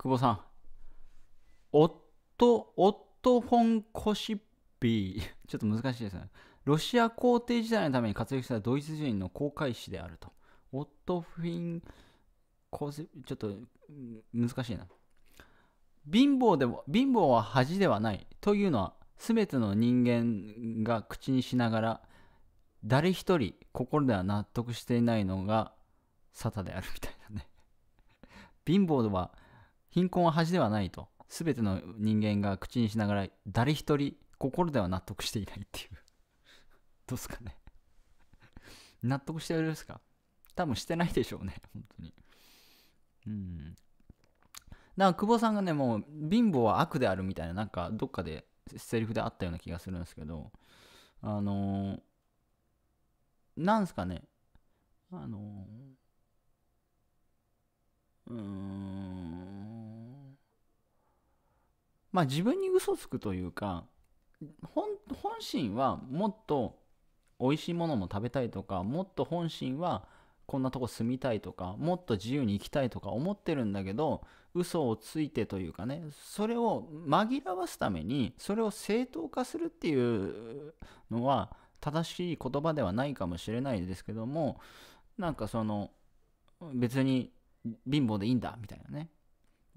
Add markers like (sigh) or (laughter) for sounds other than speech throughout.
久保さん。オット、オット・フォン・コシッピー。ちょっと難しいですね。ロシア皇帝時代のために活躍したドイツ人の航海士であると。オット・フィン・コシちょっと難しいな。貧乏でも、貧乏は恥ではない。というのは、すべての人間が口にしながら、誰一人心では納得していないのがサタであるみたいなね。(laughs) 貧乏は貧困は恥ではないと全ての人間が口にしながら誰一人心では納得していないっていうどうすかね納得してるんですか多分してないでしょうね本当にうんだから久保さんがねもう貧乏は悪であるみたいななんかどっかでセリフであったような気がするんですけどあのー、なんすかねあのー、うんまあ、自分に嘘つくというか本心はもっと美味しいものも食べたいとかもっと本心はこんなとこ住みたいとかもっと自由に行きたいとか思ってるんだけど嘘をついてというかねそれを紛らわすためにそれを正当化するっていうのは正しい言葉ではないかもしれないですけどもなんかその別に貧乏でいいんだみたいなね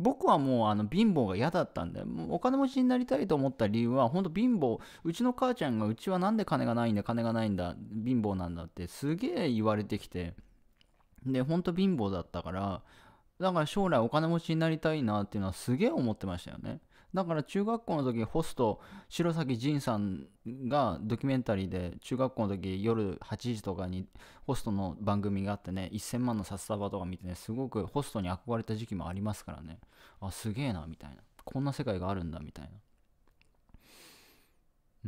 僕はもうあの貧乏が嫌だったんで、もうお金持ちになりたいと思った理由は、本当貧乏、うちの母ちゃんが、うちはなんで金がないんだ、金がないんだ、貧乏なんだってすげえ言われてきて、で、本当貧乏だったから、だから将来お金持ちになりたいなっていうのはすげえ思ってましたよね。だから中学校の時ホスト白崎仁さんがドキュメンタリーで中学校の時夜8時とかにホストの番組があってね1000万の札束とか見てねすごくホストに憧れた時期もありますからねあすげえなみたいなこんな世界があるんだみたいな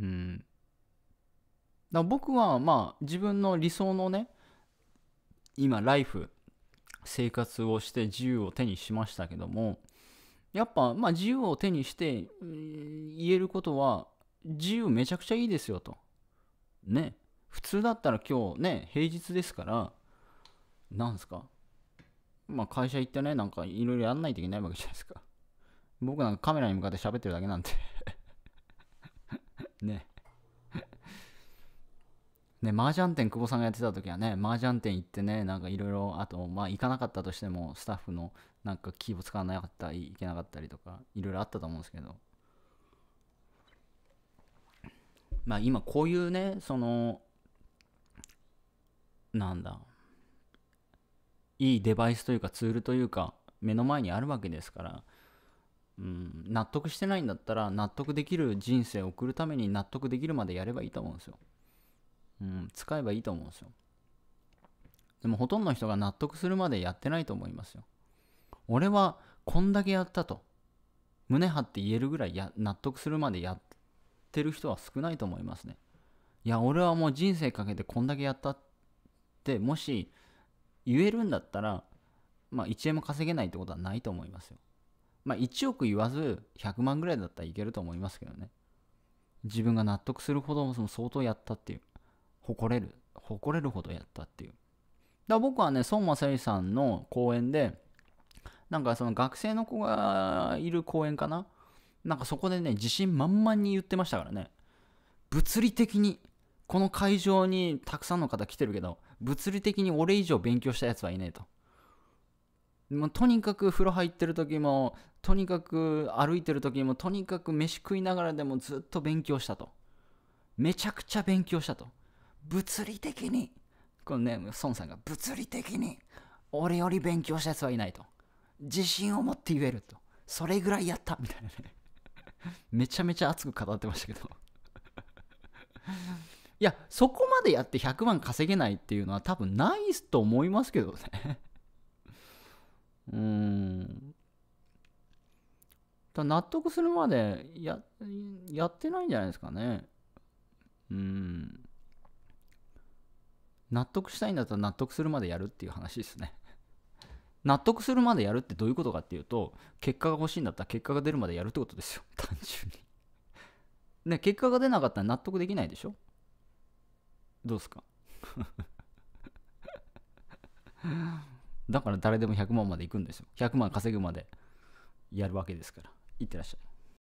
うんだ僕はまあ自分の理想のね今ライフ生活をして自由を手にしましたけどもやっぱ、まあ、自由を手にして、うん、言えることは、自由めちゃくちゃいいですよと。ね。普通だったら今日ね、平日ですから、なんすか。まあ、会社行ってね、なんかいろいろやんないといけないわけじゃないですか。僕なんかカメラに向かって喋ってるだけなんで (laughs) ね。ね、麻雀店久保さんがやってた時はね、麻雀店行ってね、なんかいろいろ、あと、まあ行かなかったとしても、スタッフのなんかキーを使わなかったり、いけなかったりとか、いろいろあったと思うんですけど。まあ今こういうね、その、なんだ、いいデバイスというかツールというか、目の前にあるわけですから、うん、納得してないんだったら納得できる人生を送るために納得できるまでやればいいと思うんですよ。うん、使えばいいと思うんですよ。でもほとんどの人が納得するまでやってないと思いますよ。俺はこんだけやったと、胸張って言えるぐらいや納得するまでやってる人は少ないと思いますね。いや、俺はもう人生かけてこんだけやったって、もし言えるんだったら、まあ1円も稼げないってことはないと思いますよ。まあ1億言わず100万ぐらいだったらいけると思いますけどね。自分が納得するほども相当やったっていう。誇れる、誇れるほどやったっていう。だ僕はね、孫正義さんの講演で、なんかその学生の子がいる公園かななんかそこでね、自信満々に言ってましたからね。物理的に、この会場にたくさんの方来てるけど、物理的に俺以上勉強したやつはいねえと。もうとにかく風呂入ってる時も、とにかく歩いてる時も、とにかく飯食いながらでもずっと勉強したと。めちゃくちゃ勉強したと。物理的にこのね孫さんが物理的に俺より勉強したやつはいないと自信を持って言えるとそれぐらいやったみたいなね (laughs) めちゃめちゃ熱く語ってましたけど (laughs) いやそこまでやって100万稼げないっていうのは多分ないと思いますけどね (laughs) うん納得するまでややってないんじゃないですかねうん納得したいんだったら納得するまでやるっていう話ですね。(laughs) 納得するまでやるってどういうことかっていうと、結果が欲しいんだったら結果が出るまでやるってことですよ。(laughs) 単純に。ね、結果が出なかったら納得できないでしょどうすか (laughs) だから誰でも100万まで行くんですよ。100万稼ぐまでやるわけですから。いってらっしゃい。